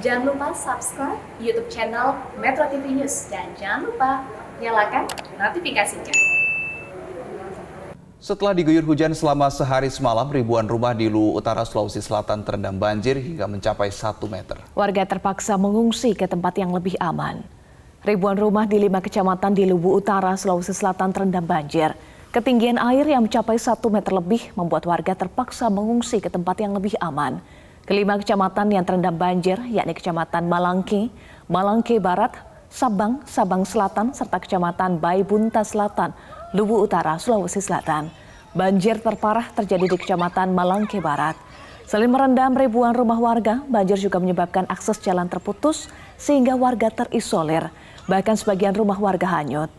Jangan lupa subscribe YouTube channel Metro TV News dan jangan lupa nyalakan notifikasinya. Setelah diguyur hujan selama sehari semalam, ribuan rumah di Luwu Utara Sulawesi Selatan terendam banjir hingga mencapai 1 meter. Warga terpaksa mengungsi ke tempat yang lebih aman. Ribuan rumah di lima kecamatan di Luwu Utara Sulawesi Selatan terendam banjir. Ketinggian air yang mencapai 1 meter lebih membuat warga terpaksa mengungsi ke tempat yang lebih aman. Kelima kecamatan yang terendam banjir, yakni Kecamatan Malangke, Malangke Barat, Sabang, Sabang Selatan, serta Kecamatan Baibunta Selatan, Lubu Utara, Sulawesi Selatan. Banjir terparah terjadi di Kecamatan Malangke Barat. Selain merendam ribuan rumah warga, banjir juga menyebabkan akses jalan terputus sehingga warga terisolir. Bahkan sebagian rumah warga hanyut.